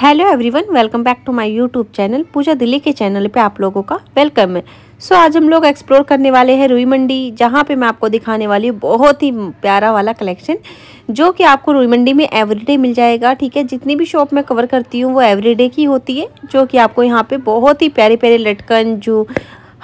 hello everyone welcome back to my YouTube channel Pooja Delhi के channel पे आप लोगों का वेलकम है सो so, आज हम लोग एक्सप्लोर करने वाले हैं रुई मंडी जहाँ पे मैं आपको दिखाने वाली हूँ बहुत ही प्यारा वाला कलेक्शन जो कि आपको रुई मंडी में एवरीडे मिल जाएगा ठीक है जितनी भी शॉप मैं कवर करती हूँ वो एवरीडे की होती है जो कि आपको यहाँ पर बहुत ही प्यारे प्यारे लटकन जो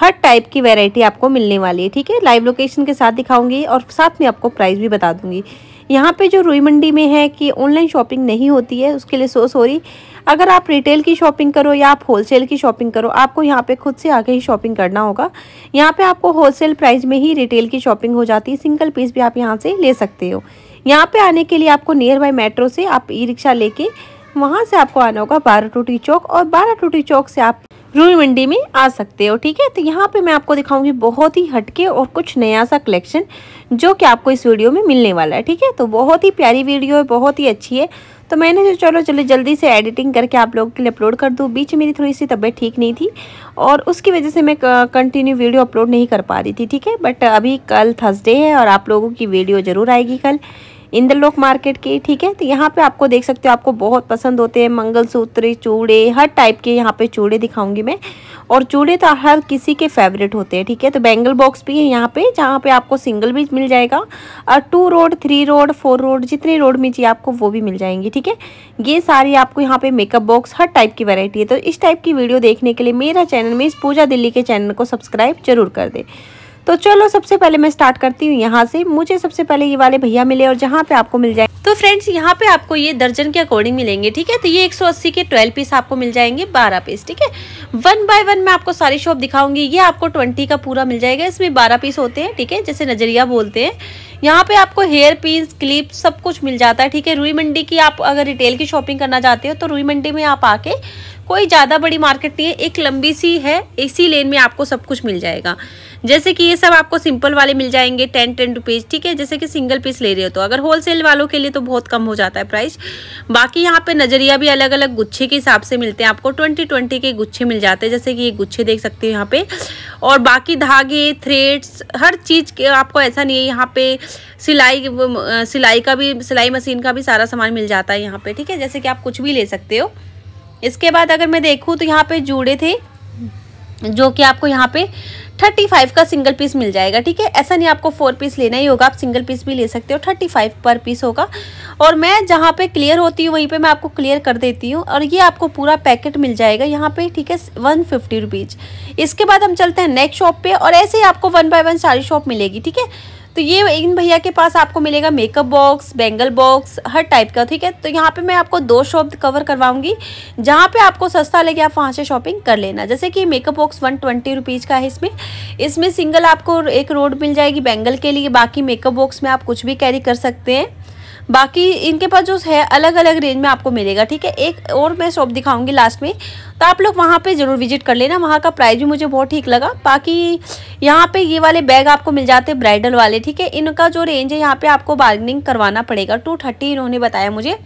हर टाइप की वेराइटी आपको मिलने वाली है ठीक है लाइव लोकेशन के साथ दिखाऊंगी और साथ में आपको प्राइस भी बता दूंगी यहाँ पे जो रुई मंडी में है कि ऑनलाइन शॉपिंग नहीं होती है उसके लिए सो सॉरी अगर आप रिटेल की शॉपिंग करो या आप होलसेल की शॉपिंग करो आपको यहाँ पे खुद से आके ही शॉपिंग करना होगा यहाँ पे आपको होलसेल प्राइस में ही रिटेल की शॉपिंग हो जाती है सिंगल पीस भी आप यहाँ से ले सकते हो यहाँ पे आने के लिए आपको नियर बाई मेट्रो से आप ई रिक्शा लेके वहाँ से आपको आना होगा बारह टूटी चौक और बारह टूटी चौक से आप रूई मंडी में आ सकते हो ठीक है तो यहाँ पे मैं आपको दिखाऊंगी बहुत ही हटके और कुछ नया सा कलेक्शन जो कि आपको इस वीडियो में मिलने वाला है ठीक है तो बहुत ही प्यारी वीडियो है बहुत ही अच्छी है तो मैंने जो चलो चलो जल्दी से एडिटिंग करके आप लोगों के लिए अपलोड कर दूँ बीच मेरी थोड़ी सी तबीयत ठीक नहीं थी और उसकी वजह से मैं कंटिन्यू वीडियो अपलोड नहीं कर पा रही थी ठीक है बट अभी कल थर्सडे है और आप लोगों की वीडियो ज़रूर आएगी कल इंद्रलोक मार्केट के ठीक है तो यहाँ पे आपको देख सकते हो आपको बहुत पसंद होते हैं मंगलसूत्र चूड़े हर टाइप के यहाँ पे चूड़े दिखाऊंगी मैं और चूड़े तो हर किसी के फेवरेट होते हैं ठीक है तो बैंगल बॉक्स भी है यहाँ पे जहाँ पे आपको सिंगल भी मिल जाएगा और two road three road four road जितने रोड में चाहिए आपको वो भी मिल जाएंगी ठीक है ये सारी आपको यहाँ पे मेकअप बॉक्स हर टाइप की वैरायटी है तो इस टाइप की वीडियो देखने के लिए मेरा चैनल में इस पूजा दिल्ली के चैनल को सब्सक्राइब जरूर कर दें तो चलो सबसे पहले मैं स्टार्ट करती हूँ यहाँ से मुझे सबसे पहले ये वाले भैया मिले और जहाँ पे आपको मिल जाए तो फ्रेंड्स यहाँ पे आपको ये दर्जन के अकॉर्डिंग मिलेंगे ठीक है तो ये 180 के 12 पीस आपको मिल जाएंगे 12 पीस ठीक है वन बाय वन मैं आपको सारी शॉप दिखाऊंगी ये आपको 20 का पूरा मिल जाएगा इसमें 12 पीस होते हैं ठीक है जैसे नजरिया बोलते हैं यहाँ पे आपको हेयर पीस क्लिप सब कुछ मिल जाता है ठीक है रुई मंडी की आप अगर रिटेल की शॉपिंग करना चाहते हो तो रुई मंडी में आप आके कोई ज़्यादा बड़ी मार्केट नहीं है एक लंबी सी है इसी लेन में आपको सब कुछ मिल जाएगा जैसे कि ये सब आपको सिंपल वाले मिल जाएंगे टेन टेन रुपीज़ ठीक है जैसे कि सिंगल पीस ले रहे हो तो अगर होलसेल वालों के लिए तो बहुत कम हो जाता है प्राइस बाकी यहाँ पे नज़रिया भी अलग अलग गुच्छे के हिसाब से मिलते हैं आपको ट्वेंटी ट्वेंटी के गुच्छे मिल जाते हैं जैसे कि ये गुच्छे देख सकते हो यहाँ पे और बाकी धागे थ्रेड्स हर चीज़ के आपको ऐसा नहीं है यहाँ पे सिलाई सिलाई का भी सिलाई मशीन का भी सारा सामान मिल जाता है यहाँ पर ठीक है जैसे कि आप कुछ भी ले सकते हो इसके बाद अगर मैं देखूँ तो यहाँ पे जूड़े थे जो कि आपको यहाँ पे 35 का सिंगल पीस मिल जाएगा ठीक है ऐसा नहीं आपको फोर पीस लेना ही होगा आप सिंगल पीस भी ले सकते हो 35 पर पीस होगा और मैं जहाँ पे क्लियर होती हूँ वहीं पे मैं आपको क्लियर कर देती हूँ और ये आपको पूरा पैकेट मिल जाएगा यहाँ पे ठीक है वन फिफ्टी इसके बाद हम चलते हैं नेक्स्ट शॉप पर और ऐसे ही आपको वन बाय वन सारी शॉप मिलेगी ठीक है तो ये इन भैया के पास आपको मिलेगा मेकअप बॉक्स बैंगल बॉक्स हर टाइप का ठीक है तो यहाँ पे मैं आपको दो शॉप कवर करवाऊंगी जहाँ पे आपको सस्ता लगे आप वहाँ से शॉपिंग कर लेना जैसे कि makeup box one twenty rupees का है इसमें इसमें सिंगल आपको एक रोड मिल जाएगी बैंगल के लिए बाकी मेकअप बॉक्स में आप कुछ भी कैरी कर सकते हैं बाकी इनके पास जो है अलग अलग रेंज में आपको मिलेगा ठीक है एक और मैं शॉप दिखाऊंगी लास्ट में तो आप लोग वहाँ पे ज़रूर विजिट कर लेना वहाँ का प्राइस भी मुझे बहुत ठीक लगा बाकी यहाँ पे ये वाले बैग आपको मिल जाते हैं ब्राइडल वाले ठीक है इनका जो रेंज है यहाँ पे आपको बार्गनिंग करवाना पड़ेगा टू थर्टी इन्होंने बताया मुझे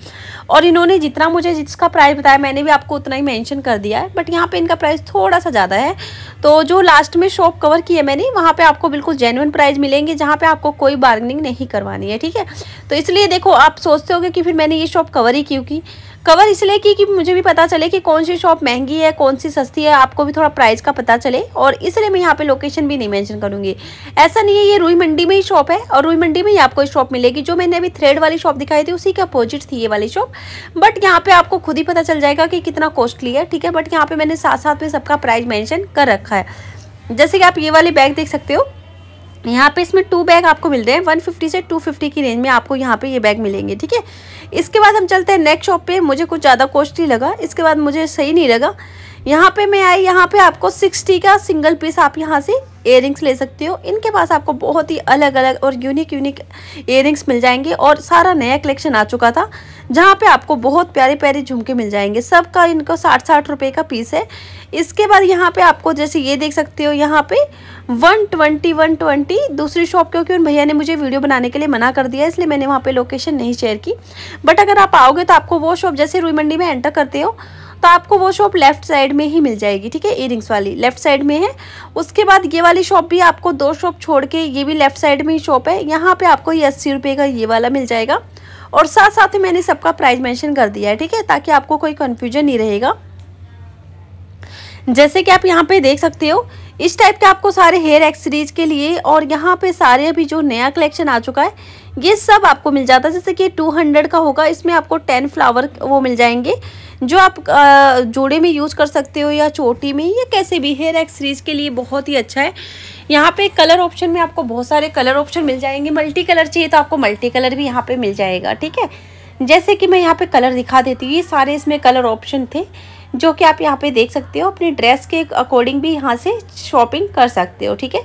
और इन्होंने जितना मुझे जिसका प्राइस बताया मैंने भी आपको उतना ही मैंशन कर दिया है बट यहाँ पर इनका प्राइस थोड़ा सा ज़्यादा है तो जो लास्ट में शॉप कवर की है मैंने वहाँ पर आपको बिल्कुल जेनुअन प्राइज मिलेंगे जहाँ पर आपको कोई बार्गनिंग नहीं करवानी है ठीक है तो इसलिए देखो आप सोचते हो कि फिर मैंने ये शॉप कवर ही क्यों की कवर इसलिए की कि मुझे भी पता चले कि कौन सी शॉप महंगी है कौन सी सस्ती है आपको भी थोड़ा प्राइस का पता चले और इसलिए मैं यहाँ पे लोकेशन भी नहीं मेंशन करूँगी ऐसा नहीं है ये रूई मंडी में ही शॉप है और रूई मंडी में ही आपको शॉप मिलेगी जो मैंने अभी थ्रेड वाली शॉप दिखाई थी उसी के अपोजिट थी ये वाली शॉप बट यहाँ पर आपको खुद ही पता चल जाएगा कि कितना कॉस्टली है ठीक है बट यहाँ पर मैंने साथ साथ में सबका प्राइस मैंशन कर रखा है जैसे कि आप ये वाले बैग देख सकते हो यहाँ पे इसमें टू बैग आपको मिल रहे हैं 150 से 250 की रेंज में आपको यहाँ पे ये बैग मिलेंगे ठीक है इसके बाद हम चलते हैं नेक्स्ट शॉप पे मुझे कुछ ज़्यादा कॉस्टली लगा इसके बाद मुझे सही नहीं लगा यहाँ पे मैं आई यहाँ पे आपको सिक्सटी का सिंगल पीस आप यहाँ से इयर ले सकते हो इनके पास आपको बहुत ही अलग अलग और यूनिक यूनिक इयर मिल जाएंगे और सारा नया कलेक्शन आ चुका था जहाँ पे आपको बहुत प्यारे प्यारे झुमके मिल जाएंगे सबका इनको साठ साठ रुपये का पीस है इसके बाद यहाँ पे आपको जैसे ये देख सकते हो यहाँ पे वन ट्वेंटी वन ट्वेंटी दूसरी शॉप क्योंकि उन भैया ने मुझे वीडियो बनाने के लिए मना कर दिया इसलिए मैंने वहाँ पे लोकेशन नहीं शेयर की बट अगर आप आओगे तो आपको वो शॉप जैसे रुई मंडी में एंटर करते हो तो आपको वो शॉप लेफ्ट साइड में ही मिल जाएगी ठीक है इयरिंग्स वाली लेफ्ट साइड में है उसके बाद ये वाली शॉप भी आपको दो शॉप छोड़ के ये भी लेफ्ट साइड में ही शॉप है यहाँ पे आपको ये अस्सी रुपये का ये वाला मिल जाएगा और साथ साथ ही मैंने सबका प्राइस मेंशन कर दिया है ठीक है ताकि आपको कोई कन्फ्यूजन नहीं रहेगा जैसे कि आप यहाँ पे देख सकते हो इस टाइप के आपको सारे हेयर एक्सरीज के लिए और यहाँ पे सारे अभी जो नया कलेक्शन आ चुका है ये सब आपको मिल जाता है जैसे कि टू हंड्रेड का होगा इसमें आपको टेन फ्लावर वो मिल जाएंगे जो आप जोड़े में यूज़ कर सकते हो या चोटी में या कैसे भी हेयर एक्सरीज के लिए बहुत ही अच्छा है यहाँ पे कलर ऑप्शन में आपको बहुत सारे कलर ऑप्शन मिल जाएंगे मल्टी कलर चाहिए तो आपको मल्टी कलर भी यहाँ पर मिल जाएगा ठीक है जैसे कि मैं यहाँ पर कलर दिखा देती हूँ ये सारे इसमें कलर ऑप्शन थे जो कि आप यहाँ पे देख सकते हो अपनी ड्रेस के अकॉर्डिंग भी यहाँ से शॉपिंग कर सकते हो ठीक है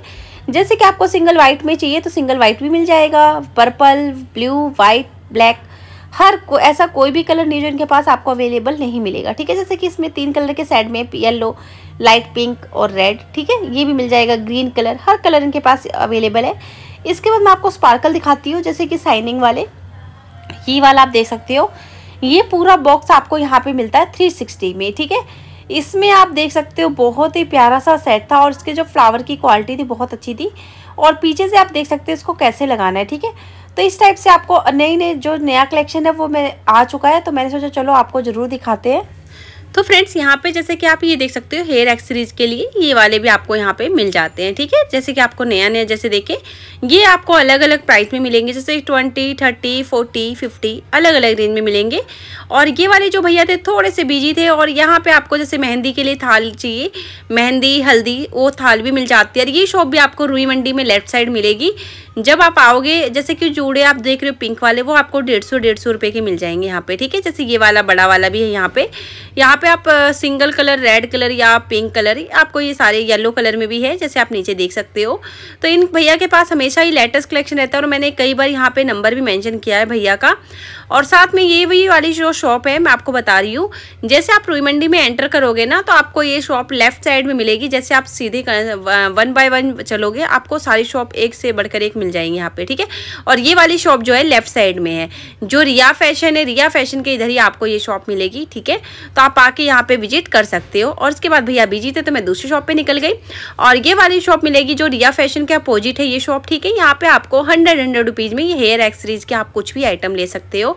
जैसे कि आपको सिंगल वाइट में चाहिए तो सिंगल वाइट भी मिल जाएगा पर्पल ब्लू वाइट ब्लैक हर को ऐसा कोई भी कलर नहीं जो इनके पास आपको अवेलेबल नहीं मिलेगा ठीक है जैसे कि इसमें तीन कलर के सेट में येलो लाइट पिंक और रेड ठीक है ये भी मिल जाएगा ग्रीन कलर हर कलर इनके पास अवेलेबल है इसके बाद मैं आपको स्पार्कल दिखाती हूँ जैसे कि साइनिंग वाले ये वाला आप देख सकते हो ये पूरा बॉक्स आपको यहाँ पे मिलता है 360 में ठीक है इसमें आप देख सकते हो बहुत ही प्यारा सा सेट था और इसके जो फ्लावर की क्वालिटी थी बहुत अच्छी थी और पीछे से आप देख सकते हो इसको कैसे लगाना है ठीक है तो इस टाइप से आपको नई नई जो नया कलेक्शन है वो मैं आ चुका है तो मैंने सोचा चलो आपको ज़रूर दिखाते हैं तो फ्रेंड्स यहाँ पे जैसे कि आप ये देख सकते हो हेयर एक्सरीज के लिए ये वाले भी आपको यहाँ पे मिल जाते हैं ठीक है जैसे कि आपको नया नया जैसे देखें ये आपको अलग अलग प्राइस में मिलेंगे जैसे ट्वेंटी थर्टी फोर्टी फिफ्टी अलग अलग रेंज में मिलेंगे और ये वाले जो भैया थे थोड़े से बिजी थे और यहाँ पर आपको जैसे मेहंदी के लिए थाल चाहिए मेहंदी हल्दी वो थाल भी मिल जाती है और ये शॉप भी आपको रूई मंडी में लेफ्ट साइड मिलेगी जब आप आओगे जैसे कि जूड़े आप देख रहे हो पिंक वाले वो आपको डेढ़ सौ डेढ़ सौ रुपये के मिल जाएंगे यहाँ पे ठीक है जैसे ये वाला बड़ा वाला भी है यहाँ पे यहाँ पे आप सिंगल कलर रेड कलर या पिंक कलर आपको ये सारे येलो कलर में भी है जैसे आप नीचे देख सकते हो तो इन भैया के पास हमेशा ही लेटेस्ट कलेक्शन रहता है और मैंने कई बार यहाँ पे नंबर भी मैंशन किया है भैया का और साथ में ये भी वाली जो शॉप है मैं आपको बता रही हूँ जैसे आप रुई मंडी में एंटर करोगे ना तो आपको ये शॉप लेफ्ट साइड में मिलेगी जैसे आप सीधे वन बाय वन चलोगे आपको सारी शॉप एक से बढ़कर एक मिल जाएंगी यहाँ पे ठीक है और ये वाली शॉप जो है लेफ्ट साइड में है जो रिया फैशन है रिया फैशन के इधर ही आपको ये शॉप मिलेगी ठीक है तो आप आके यहाँ पे विजिट कर सकते हो और उसके बाद भैया बिजी थे तो मैं दूसरी शॉप पर निकल गई और ये वाली शॉप मिलेगी जो रिया फैशन के अपोजिट है ये शॉप ठीक है यहाँ पे आपको हंड्रेड हंड्रेड रुपीज़ में ये हेयर एक्सरीज के आप कुछ भी आइटम ले सकते हो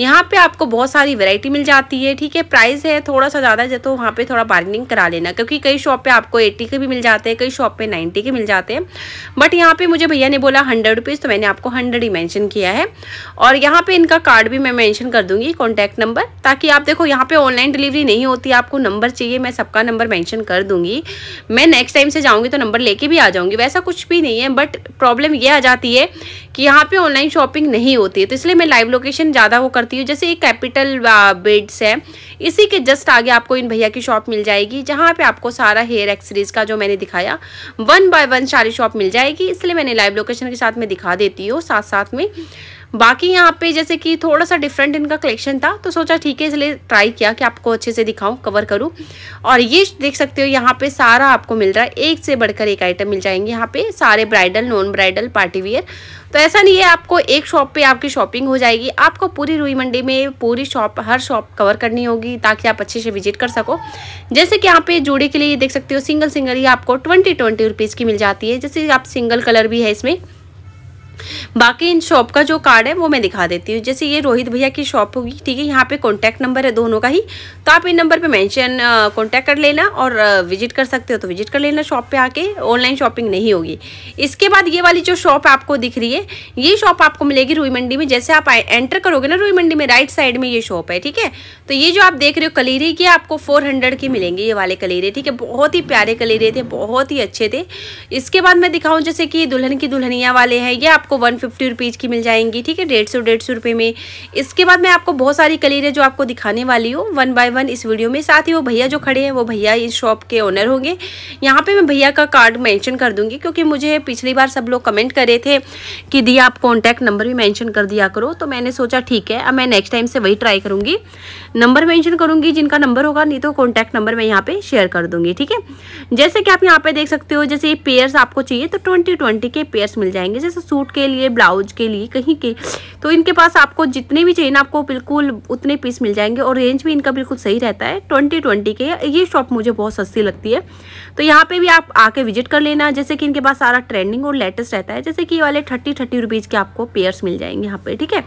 यहाँ पे आपको बहुत सारी वैरायटी मिल जाती है ठीक है प्राइस है थोड़ा सा ज़्यादा है तो वहाँ पे थोड़ा बार्गनिंग करा लेना क्योंकि कई शॉप पे आपको 80 के भी मिल जाते हैं कई शॉप पे 90 के मिल जाते हैं बट यहाँ पे मुझे भैया ने बोला हंड्रेड रुपीज़ तो मैंने आपको हंड्रेड ही मैंशन किया है और यहाँ पर इनका कार्ड भी मैं मैंशन कर दूँगी कॉन्टैक्ट नंबर ताकि आप देखो यहाँ पर ऑनलाइन डिलीवरी नहीं होती आपको नंबर चाहिए मैं सबका नंबर मैंशन कर दूँगी मैं नेक्स्ट टाइम से जाऊँगी तो नंबर लेके भी आ जाऊँगी वैसा कुछ भी नहीं है बट प्रॉब्लम यह आ जाती है कि यहाँ पर ऑनलाइन शॉपिंग नहीं होती है तो इसलिए मैं लाइव लोकेशन ज़्यादा वो होती है जैसे ये कैपिटल बेड्स है इसी के जस्ट आगे आपको इन भैया की शॉप मिल जाएगी जहाँ पे आपको सारा हेयर एक्सरीज का जो मैंने दिखाया वन बाय वन सारी शॉप मिल जाएगी इसलिए मैंने लाइव लोकेशन के साथ में दिखा देती हूँ साथ साथ में बाकी यहाँ पे जैसे कि थोड़ा सा डिफरेंट इनका कलेक्शन था तो सोचा ठीक है इसलिए ट्राई किया कि आपको अच्छे से दिखाऊं कवर करूं और ये देख सकते हो यहाँ पे सारा आपको मिल रहा है एक से बढ़कर एक आइटम मिल जाएंगे यहाँ पे सारे bridal non bridal party wear तो ऐसा नहीं है आपको एक शॉप पे आपकी शॉपिंग हो जाएगी आपको पूरी रुई मंडी में पूरी शॉप हर शॉप कवर करनी होगी ताकि आप अच्छे से विजिट कर सको जैसे कि यहाँ पे जोड़े के लिए देख सकते हो सिंगल सिंगल ही आपको ट्वेंटी ट्वेंटी रुपीज़ की मिल जाती है जैसे आप सिंगल कलर भी है इसमें बाकी इन शॉप का जो कार्ड है वो मैं दिखा देती हूँ जैसे ये रोहित भैया की शॉप होगी ठीक है यहाँ पे कॉन्टैक्ट नंबर है दोनों का ही तो आप इन नंबर पे मेंशन कॉन्टैक्ट कर लेना और विजिट कर सकते हो तो विजिट कर लेना शॉप पे आके ऑनलाइन शॉपिंग नहीं होगी इसके बाद ये वाली जो शॉप आपको दिख रही है ये शॉप आपको मिलेगी रुई मंडी में जैसे आप एंटर करोगे ना रुई मंडी में राइट साइड में ये शॉप है ठीक है तो ये जो आप देख रहे हो कलीरे की आपको फोर हंड्रेड की मिलेंगे ये वाले कलीरे ठीक है बहुत ही प्यारे कलीरे थे बहुत ही अच्छे थे इसके बाद मैं दिखाऊँ जैसे कि दुल्हन की दुल्हनिया वाले हैं ये आप आपको वन फिफ्टी रुपीज़ की मिल जाएंगी ठीक है डेढ़ सौ डेढ़ सौ रुपये में इसके बाद मैं आपको बहुत सारी कलीरें है जो आपको दिखाने वाली हूँ वन बाय वन इस वीडियो में साथ ही वो भैया जो खड़े हैं वो भैया इस शॉप के ओनर होंगे यहाँ पर मैं भैया का कार्ड मैंशन कर दूँगी क्योंकि मुझे पिछली बार सब लोग कमेंट करे थे कि दिया आप कॉन्टैक्ट नंबर भी मैंशन कर दिया करो तो मैंने सोचा ठीक है अब मैं नेक्स्ट टाइम से वही ट्राई करूँगी नंबर मैंशन करूँगी जिनका नंबर होगा नहीं तो कॉन्टैक्ट नंबर मैं यहाँ पर शेयर कर दूँगी ठीक है जैसे कि आप यहाँ पे देख सकते हो जैसे ये पेयर्स आपको चाहिए तो ट्वेंटी ट्वेंटी के पेयर्स मिल जाएंगे जैसे सूट के के लिए ब्लाउज के लिए कहीं के तो इनके पास आपको जितने भी चाहिए ना आपको बिल्कुल उतने पीस मिल जाएंगे और रेंज भी इनका बिल्कुल सही रहता है ट्वेंटी ट्वेंटी के ये शॉप मुझे बहुत सस्ती लगती है तो यहाँ पर भी आप आके विजिट कर लेना जैसे कि इनके पास सारा ट्रेंडिंग और लेटेस्ट रहता है जैसे कि ये वाले थर्टी थर्टी रुपीज़ के आपको पेयर्स मिल जाएंगे यहाँ पर ठीक है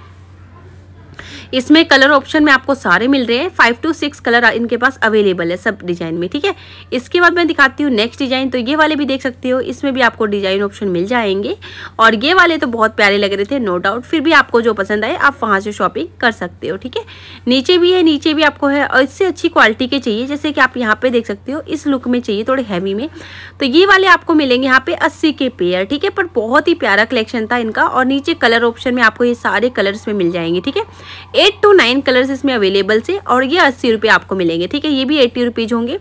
इसमें कलर ऑप्शन में आपको सारे मिल रहे हैं फाइव टू सिक्स कलर इनके पास अवेलेबल है सब डिजाइन में ठीक है इसके बाद मैं दिखाती हूँ नेक्स्ट डिजाइन तो ये वाले भी देख सकते हो इसमें भी आपको डिजाइन ऑप्शन मिल जाएंगे और ये वाले तो बहुत प्यारे लग रहे थे नो डाउट फिर भी आपको जो पसंद आए आप वहाँ से शॉपिंग कर सकते हो ठीक है नीचे भी है नीचे भी आपको है और इससे अच्छी क्वालिटी के चाहिए जैसे कि आप यहाँ पे देख सकते हो इस लुक में चाहिए थोड़े हैवी में तो ये वाले आपको मिलेंगे यहाँ पे अस्सी के पेयर ठीक है पर बहुत ही प्यारा कलेक्शन था इनका और नीचे कलर ऑप्शन में आपको ये सारे कलर्स में मिल जाएंगे ठीक है एट टू नाइन कलर्स इसमें अवेलेबल से और ये अस्सी रुपये आपको मिलेंगे ठीक है ये भी एट्टी रुपीज़ होंगे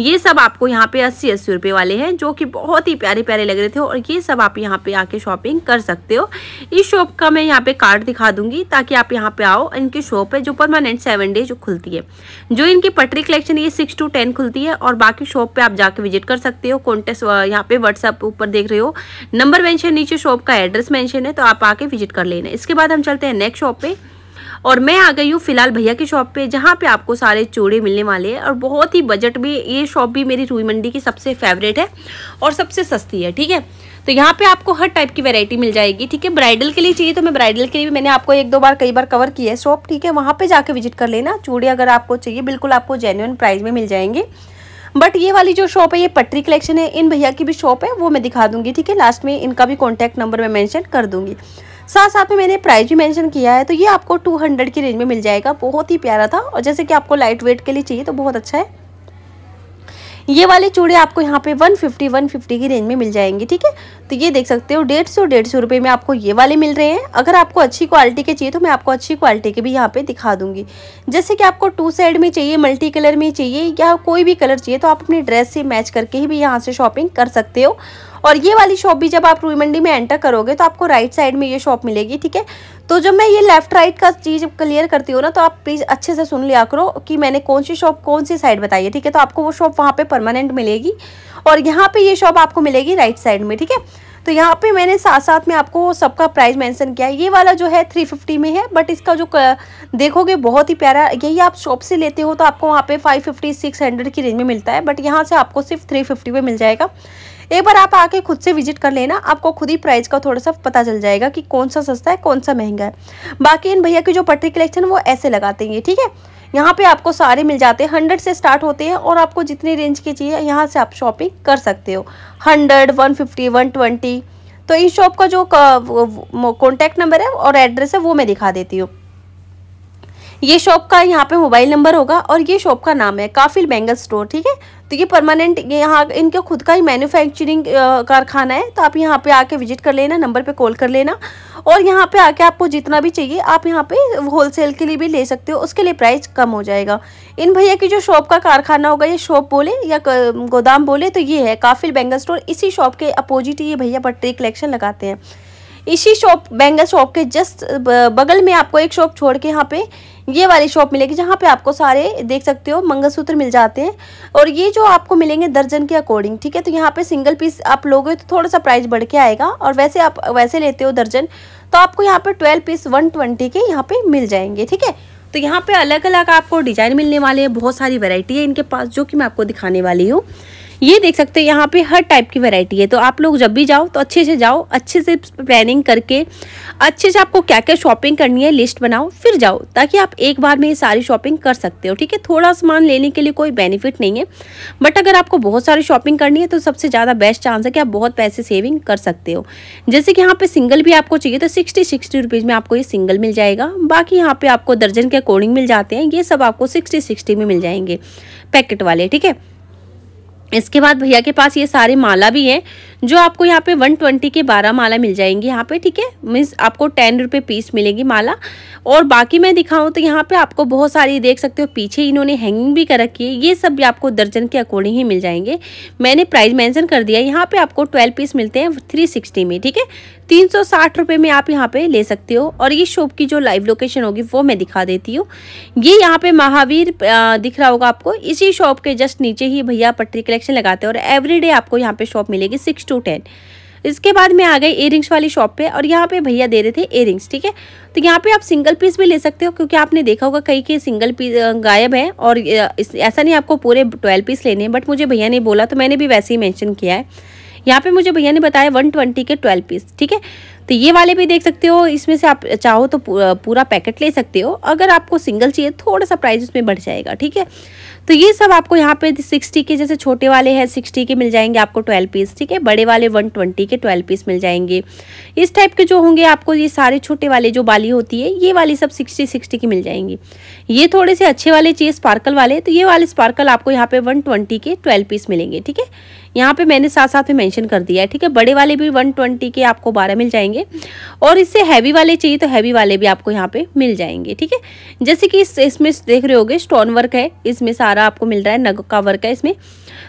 ये सब आपको यहाँ पे अस्सी अस्सी रुपये वाले हैं जो कि बहुत ही प्यारे प्यारे लग रहे थे और ये सब आप यहाँ पे आके शॉपिंग कर सकते हो इस शॉप का मैं यहाँ पे कार्ड दिखा दूंगी ताकि आप यहाँ पे आओ इनकी शॉप है जो परमानेंट सेवन डेज खुलती है जो इनकी पटरी कलेक्शन ये सिक्स टू टेन खुलती है और बाकी शॉप पर आप जाके विजिट कर सकते हो कॉन्टेस्ट यहाँ पे व्हाट्सअप ऊपर देख रहे हो नंबर मैंशन नीचे शॉप का एड्रेस मैंशन है तो आप आके विजिट कर लेना इसके बाद हम चलते हैं नेक्स्ट शॉप पर और मैं आ गई हूँ फिलहाल भैया की शॉप पे जहाँ पे आपको सारे चूड़े मिलने वाले हैं और बहुत ही बजट भी ये शॉप भी मेरी रूई मंडी की सबसे फेवरेट है और सबसे सस्ती है ठीक है तो यहाँ पे आपको हर टाइप की वैरायटी मिल जाएगी ठीक है ब्राइडल के लिए चाहिए तो मैं ब्राइडल के लिए भी मैंने आपको एक दो बार कई बार कवर किया है शॉप ठीक है वहाँ पे जाके विजिट कर लेना चूड़े अगर आपको चाहिए बिल्कुल आपको जेन्यून प्राइस में मिल जाएंगे बट ये वाली जो शॉप है ये पटरी कलेक्शन है इन भैया की भी शॉप है वो मैं दिखा दूंगी ठीक है लास्ट में इनका भी कॉन्टैक्ट नंबर मैं मैंशन कर दूंगी साथ साथ में मैंने प्राइस भी मेंशन किया है तो ये आपको 200 की रेंज में मिल जाएगा बहुत ही प्यारा था और जैसे कि आपको लाइट वेट के लिए चाहिए तो बहुत अच्छा है ये वाले चूड़े आपको यहाँ पे 150 150 की रेंज में मिल जाएंगे ठीक है तो ये देख सकते हो डेढ़ सौ डेढ़ सौ रुपये में आपको ये वाले मिल रहे हैं अगर आपको अच्छी क्वालिटी के चाहिए तो मैं आपको अच्छी क्वालिटी के भी यहाँ पे दिखा दूंगी जैसे कि आपको टू साइड में चाहिए मल्टी कलर में चाहिए या कोई भी कलर चाहिए तो आप अपनी ड्रेस से मैच करके ही भी यहाँ से शॉपिंग कर सकते हो और ये वाली शॉप भी जब आप रूई मंडी में एंटर करोगे तो आपको राइट साइड में ये शॉप मिलेगी ठीक है तो जब मैं ये लेफ्ट राइट का चीज़ क्लियर करती हूँ ना तो आप प्लीज़ अच्छे से सुन लिया करो कि मैंने कौन सी शॉप कौन सी साइड बताई है ठीक है तो आपको वो शॉप वहाँ परमानेंट मिलेगी और यहाँ पर ये शॉप आपको मिलेगी राइट साइड में ठीक है तो यहाँ पे मैंने साथ साथ में आपको सबका प्राइस मेंशन किया है ये वाला जो है थ्री फिफ्टी में है बट इसका जो देखोगे बहुत ही प्यारा यही आप शॉप से लेते हो तो आपको वहाँ पे फाइव फिफ्टी सिक्स हंड्रेड की रेंज में मिलता है बट यहाँ से आपको सिर्फ थ्री फिफ्टी में मिल जाएगा एक बार आप आके खुद से विजिट कर लेना आपको खुद ही प्राइस का थोड़ा सा पता चल जाएगा कि कौन सा सस्ता है कौन सा महंगा है बाकी इन भैया की जो पटरी कलेक्शन वो ऐसे लगाते हैं ठीक है यहाँ पे आपको सारे मिल जाते हैं हंड्रेड से स्टार्ट होते हैं और आपको जितनी रेंज की चाहिए यहाँ से आप शॉपिंग कर सकते हो hundred one fifty one twenty तो इस शॉप का जो कॉन्टैक्ट नंबर है और एड्रेस है वो मैं दिखा देती हूँ ये शॉप का यहाँ पे मोबाइल नंबर होगा और ये शॉप का नाम है काफिल बैंगल स्टोर ठीक है तो ये परमानेंट ये यहाँ इनका खुद का ही मैन्युफैक्चरिंग कारखाना है तो आप यहाँ पे आके विजिट कर लेना नंबर पे कॉल कर लेना और यहाँ पे आके आपको जितना भी चाहिए आप यहाँ पे होलसेल के लिए भी ले सकते हो उसके लिए प्राइस कम हो जाएगा इन भैया की जो शॉप का कारखाना होगा ये शॉप बोले या गोदाम बोले तो ये है काफिल बैंगल स्टोर इसी शॉप के अपोजिट ये भैया पटरी कलेक्शन लगाते हैं इसी शॉप बैंगल शॉप के जस्ट बगल में आपको एक शॉप छोड़ के यहाँ पे ये वाली शॉप मिलेगी जहाँ पे आपको सारे देख सकते हो मंगलसूत्र मिल जाते हैं और ये जो आपको मिलेंगे दर्जन के अकॉर्डिंग ठीक है तो यहाँ पे सिंगल पीस आप लोगे तो थोड़ा सा प्राइस बढ़ के आएगा और वैसे आप वैसे लेते हो दर्जन तो आपको यहाँ पे ट्वेल्व पीस वन ट्वेंटी के यहाँ पे मिल जाएंगे ठीक है तो यहाँ पे अलग अलग आपको डिजाइन मिलने वाले हैं बहुत सारी वेराइटी है इनके पास जो कि मैं आपको दिखाने वाली हूँ ये देख सकते हैं यहाँ पे हर टाइप की वैरायटी है तो आप लोग जब भी जाओ तो अच्छे से जाओ अच्छे से प्लानिंग करके अच्छे से आपको क्या क्या शॉपिंग करनी है लिस्ट बनाओ फिर जाओ ताकि आप एक बार में ये सारी शॉपिंग कर सकते हो ठीक है थोड़ा सामान लेने के लिए कोई बेनिफिट नहीं है बट अगर आपको बहुत सारी शॉपिंग करनी है तो सबसे ज़्यादा बेस्ट चांस है कि आप बहुत पैसे सेविंग कर सकते हो जैसे कि यहाँ पर सिंगल भी आपको चाहिए तो सिक्सटी सिक्सटी रुपीज़ में आपको ये सिंगल मिल जाएगा बाकी यहाँ पर आपको दर्जन के अकॉर्डिंग मिल जाते हैं ये सब आपको सिक्सटी सिक्सटी में मिल जाएंगे पैकेट वाले ठीक है इसके बाद भैया के पास ये सारे माला भी है जो आपको यहाँ पे 120 के 12 माला मिल जाएंगी यहाँ पे ठीक है मीन्स आपको टेन रुपये पीस मिलेगी माला और बाकी मैं दिखाऊँ तो यहाँ पे आपको बहुत सारी देख सकते हो पीछे इन्होंने हैंगिंग भी कर रखी है ये सब भी आपको दर्जन के अकॉर्डिंग ही मिल जाएंगे मैंने प्राइस मैंसन कर दिया यहाँ पर आपको ट्वेल्व पीस मिलते हैं थ्री में ठीक है तीन सौ में आप यहाँ पर ले सकते हो और ये शॉप की जो लाइव लोकेशन होगी वो मैं दिखा देती हूँ ये यहाँ पर महावीर दिख रहा होगा आपको इसी शॉप के जस्ट नीचे ही भैया पटरी कलेक्शन लगाते हैं और एवरीडे आपको यहाँ पे शॉप मिलेगी सिक्स टू टू टेन इसके बाद मैं आ गई इयर वाली शॉप पे और यहाँ पे भैया दे रहे थे इयर ठीक है तो यहाँ पे आप सिंगल पीस भी ले सकते हो क्योंकि आपने देखा होगा कई के सिंगल पीस गायब है और ऐसा नहीं आपको पूरे ट्वेल्व पीस लेने हैं बट मुझे भैया ने बोला तो मैंने भी वैसे ही मैंशन किया है यहाँ पे मुझे भैया ने बताया वन ट्वेंटी के ट्वेल्व पीस ठीक है तो ये वाले भी देख सकते हो इसमें से आप चाहो तो पूरा पैकेट ले सकते हो अगर आपको सिंगल चाहिए थोड़ा सा प्राइस उसमें बढ़ जाएगा ठीक है तो ये सब आपको यहाँ पे सिक्सटी के जैसे छोटे वाले हैं सिक्सटी के मिल जाएंगे आपको ट्वेल्व पीस ठीक है बड़े वाले वन ट्वेंटी के ट्वेल्व पीस मिल जाएंगे इस टाइप के जो होंगे आपको ये सारे छोटे वाले जो बाली होती है ये वाली सब सिक्सटी सिक्सटी की मिल जाएंगी ये थोड़े से अच्छे वाले चाहिए स्पार्कल वाले तो ये वाले स्पार्कल आपको यहाँ पे वन ट्वेंटी के ट्वेल्व पीस मिलेंगे ठीक है यहाँ पे मैंने साथ साथ में मेंशन कर दिया है ठीक है बड़े वाले भी 120 के आपको 12 मिल जाएंगे और इससे हैवी वाले चाहिए तो हैवी वाले भी आपको यहाँ पे मिल जाएंगे ठीक है जैसे कि इस इसमें देख रहे होगे स्टोन वर्क है इसमें सारा सारा आपको मिल रहा है नग का वर्क है इसमें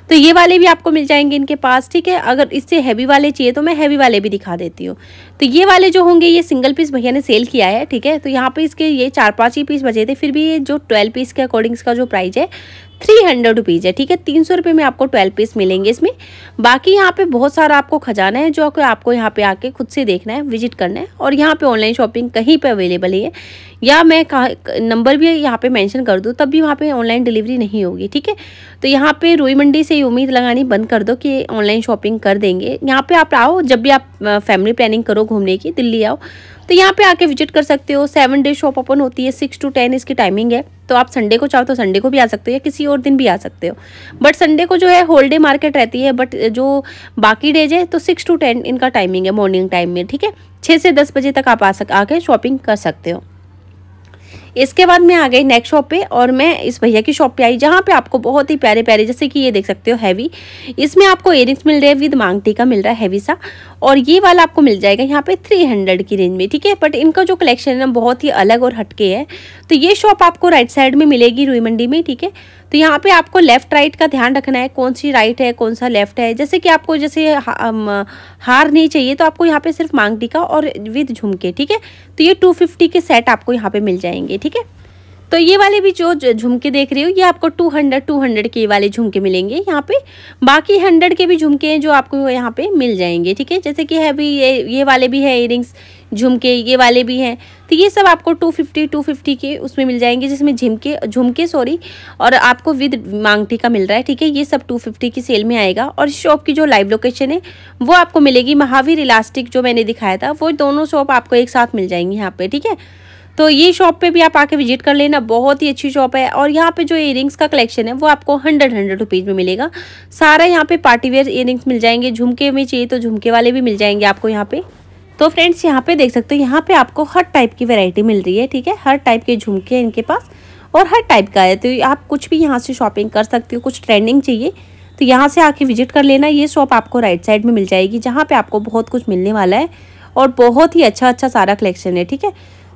तो ये वाले भी आपको मिल जाएंगे इनके पास ठीक है अगर इससे हैवी वाले चाहिए तो मैं हैवी वाले भी दिखा देती हूँ तो ये वाले जो होंगे ये सिंगल पीस भैया ने सेल किया है ठीक है तो यहाँ पे इसके ये चार पाँच ही पीस बचे थे फिर भी ये जो ट्वेल्व पीस के अकॉर्डिंग इसका जो प्राइस है थ्री हंड्रेड रुपीज़ है ठीक है तीन सौ रुपये में आपको ट्वेल्व पीस मिलेंगे इसमें बाकी यहाँ पे बहुत सारा आपको खजाना है जो आपको यहाँ पे आके खुद से देखना है विजिट करना है और यहाँ पे ऑनलाइन शॉपिंग कहीं पे अवेलेबल ही है या मैं नंबर भी यहाँ पे मेंशन कर दूँ तब भी वहाँ पे ऑनलाइन डिलीवरी नहीं होगी ठीक है तो यहाँ पे रोई मंडी से उम्मीद लगानी बंद कर दो कि ऑनलाइन शॉपिंग कर देंगे यहाँ पे आप आओ जब भी आप फैमिली प्लानिंग करो घूमने की दिल्ली आओ तो यहाँ पे आके विजिट कर सकते हो सेवन डे शॉप ओपन होती है सिक्स टू टेन इसकी टाइमिंग है तो आप संडे को चाहो तो संडे को भी आ सकते हो या किसी और दिन भी आ सकते हो बट संडे को जो है होल डे मार्केट रहती है बट जो बाकी डेज तो है तो सिक्स टू टेन इनका टाइमिंग है मॉर्निंग टाइम में ठीक है छः से दस बजे तक आप आ सक आके शॉपिंग कर सकते हो इसके बाद मैं आ गई नेक्स्ट शॉप पे और मैं इस भैया की शॉप पे आई जहाँ पे आपको बहुत ही प्यारे प्यारे जैसे कि ये देख सकते हो हैवी इसमें आपको इयरिंग्स मिल रहे हैं विद मांगटी का मिल रहा है हैवी सा और ये वाला आपको मिल जाएगा यहाँ पे थ्री हंड्रेड की रेंज में ठीक है बट इनका जो कलेक्शन है ना बहुत ही अलग और हटके है तो ये शॉप आपको राइट साइड में मिलेगी रुई मंडी में ठीक है तो यहाँ पे आपको लेफ्ट राइट का ध्यान रखना है कौन सी राइट है कौन सा लेफ्ट है जैसे कि आपको जैसे हार नहीं चाहिए तो आपको यहाँ पे सिर्फ मांगटी का और विद झुमके ठीक है तो ये टू फिफ्टी के सेट आपको यहाँ पे मिल जाएंगे ठीक है तो ये वाले भी जो झुमके देख रहे हो ये आपको 200 200 के वाले झुमके मिलेंगे यहाँ पे बाकी 100 के भी झुमके हैं जो आपको यहाँ पे मिल जाएंगे ठीक है जैसे कि है भी ये ये वाले भी है इयरिंग्स झुमके ये वाले भी हैं तो ये सब आपको 250 250 के उसमें मिल जाएंगे जिसमें झुमके झुमके सॉरी और आपको विद मांगटी का मिल रहा है ठीक है ये सब 250 की सेल में आएगा और शॉप की जो लाइव लोकेशन है वो आपको मिलेगी महावीर इलास्टिक जो मैंने दिखाया था वो दोनों शॉप आपको एक साथ मिल जाएंगी यहाँ पर ठीक है तो ये शॉप पे भी आप आके विजिट कर लेना बहुत ही अच्छी शॉप है और यहाँ पे जो इयरिंग्स का कलेक्शन है वो आपको हंड्रेड हंड्रेड रुपीज़ में मिलेगा सारा यहाँ पे पार्टीवेयर इयरिंग्स मिल जाएंगे झुमके में चाहिए तो झुमके वाले भी मिल जाएंगे आपको यहाँ पे तो फ्रेंड्स यहाँ पे देख सकते हो यहाँ पे आपको हर टाइप की वेरायटी मिल रही है ठीक है हर टाइप के झुमके हैं इनके पास और हर टाइप का है तो आप कुछ भी यहाँ से शॉपिंग कर सकते हो कुछ ट्रेंडिंग चाहिए तो यहाँ से आके विजिट कर लेना ये शॉप आपको राइट साइड में मिल जाएगी जहाँ पे आपको बहुत कुछ मिलने वाला है और बहुत ही अच्छा अच्छा सारा कलेक्शन है ठीक है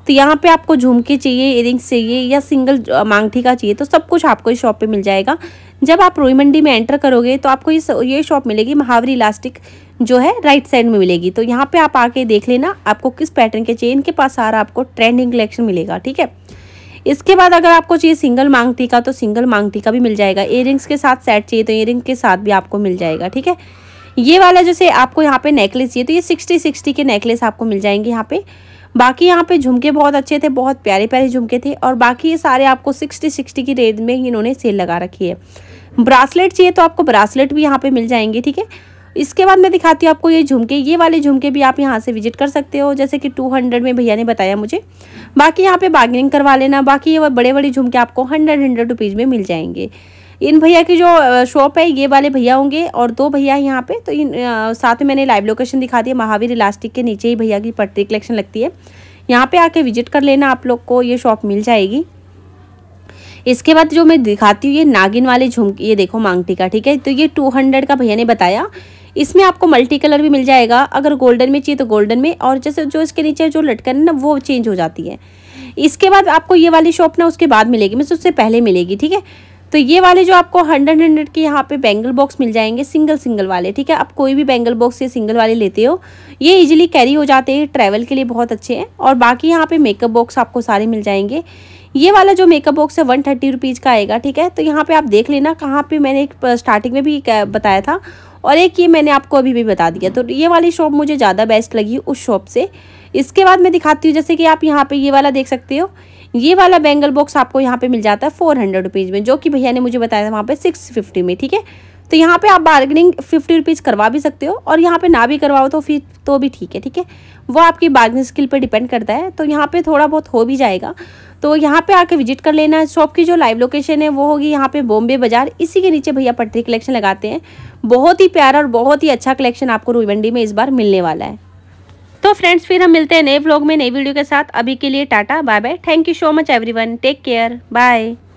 तो यहाँ पे आपको झुमके चाहिए इयरिंग्स चाहिए या सिंगल मांगठी का चाहिए तो सब कुछ आपको इस शॉप पे मिल जाएगा जब आप रोई मंडी में एंटर करोगे तो आपको इस ये शॉप मिलेगी महावरी इलास्टिक जो है राइट साइड में मिलेगी तो यहाँ पे आप आके देख लेना आपको किस पैटर्न के चाहिए इनके पास सारा आपको ट्रेंडिंग कलेक्शन मिलेगा ठीक है इसके बाद अगर आपको चाहिए सिंगल मांग टीका तो सिंगल मांग टीका भी मिल जाएगा इयरिंग्स के साथ सेट चाहिए तो इयरिंग के साथ भी आपको मिल जाएगा ठीक है ये वाला जैसे आपको यहाँ पे नेकलेस चाहिए तो ये सिक्सटी सिक्सटी के नेकलेस आपको मिल जाएंगे यहाँ पे बाकी यहाँ पे झुमके बहुत अच्छे थे बहुत प्यारे प्यारे झुमके थे और बाकी ये सारे आपको सिक्सटी सिक्सटी की रेंज में ही इन्होंने सेल लगा रखी है ब्रासलेट चाहिए तो आपको ब्रासलेट भी यहाँ पे मिल जाएंगे ठीक है इसके बाद मैं दिखाती हूँ आपको ये झुमके ये वाले झुमके भी आप यहाँ से विजिट कर सकते हो जैसे कि 200 में भैया ने बताया मुझे बाकी यहाँ पे बार्गेनिंग करवा लेना बाकी ये बड़े बड़े झुमके आपको हंड्रेड हंड्रेड रुपीज़ में मिल जाएंगे इन भैया की जो शॉप है ये वाले भैया होंगे और दो भैया है यहाँ पे तो इन साथ में मैंने लाइव लोकेशन दिखा दिया महावीर इलास्टिक के नीचे ही भैया की पटरी कलेक्शन लगती है यहाँ पे आके विजिट कर लेना आप लोग को ये शॉप मिल जाएगी इसके बाद जो मैं दिखाती हूँ ये नागिन वाले झुमके ये देखो मांगटी का ठीक है तो ये टू हंड्रेड का भैया ने बताया इसमें आपको मल्टी कलर भी मिल जाएगा अगर गोल्डन में चाहिए तो गोल्डन में और जैसे जो इसके नीचे जो लटकन है ना वो चेंज हो जाती है इसके बाद आपको ये वाली शॉप ना उसके बाद मिलेगी मैं उससे पहले मिलेगी ठीक है तो ये वाले जो आपको हंड्रेड हंड्रेड के यहाँ पे बैंगल बॉक्स मिल जाएंगे सिंगल सिंगल वाले ठीक है आप कोई भी बैंगल बॉक्स या सिंगल वाले लेते हो ये इजीली कैरी हो जाते हैं ट्रैवल के लिए बहुत अच्छे हैं और बाकी यहाँ पे मेकअप बॉक्स आपको सारे मिल जाएंगे ये वाला जो मेकअप बॉक्स है वन थर्टी रुपीज़ का आएगा ठीक है तो यहाँ पर आप देख लेना कहाँ पर मैंने एक स्टार्टिंग में भी बताया था और एक ये मैंने आपको अभी भी बता दिया तो ये वाली शॉप मुझे ज़्यादा बेस्ट लगी उस शॉप से इसके बाद मैं दिखाती हूँ जैसे कि आप यहाँ पर ये वाला देख सकते हो ये वाला बैंगल बॉक्स आपको यहाँ पे मिल जाता है फोर हंड्रेड रुपीज़ में जो कि भैया ने मुझे बताया था वहाँ पे सिक्स फिफ्टी में ठीक है तो यहाँ पे आप बार्गनिंग फिफ्टी रुपीज़ करवा भी सकते हो और यहाँ पे ना भी करवाओ तो फिर तो भी ठीक है ठीक है वो आपकी बार्गनिंग स्किल पर डिपेंड करता है तो यहाँ पर थोड़ा बहुत हो भी जाएगा तो यहाँ पे आके विजिट कर लेना शॉप की जो लाइव लोकेशन है वो होगी यहाँ पे बॉम्बे बाजार इसी के नीचे भैया पटरी कलेक्शन लगाते हैं बहुत ही प्यारा और बहुत ही अच्छा कलेक्शन आपको रुवंडी में इस बार मिलने वाला है तो फ्रेंड्स फिर हम मिलते हैं नए ब्लॉग में नई वीडियो के साथ अभी के लिए tata bye bye thank you so much everyone take care bye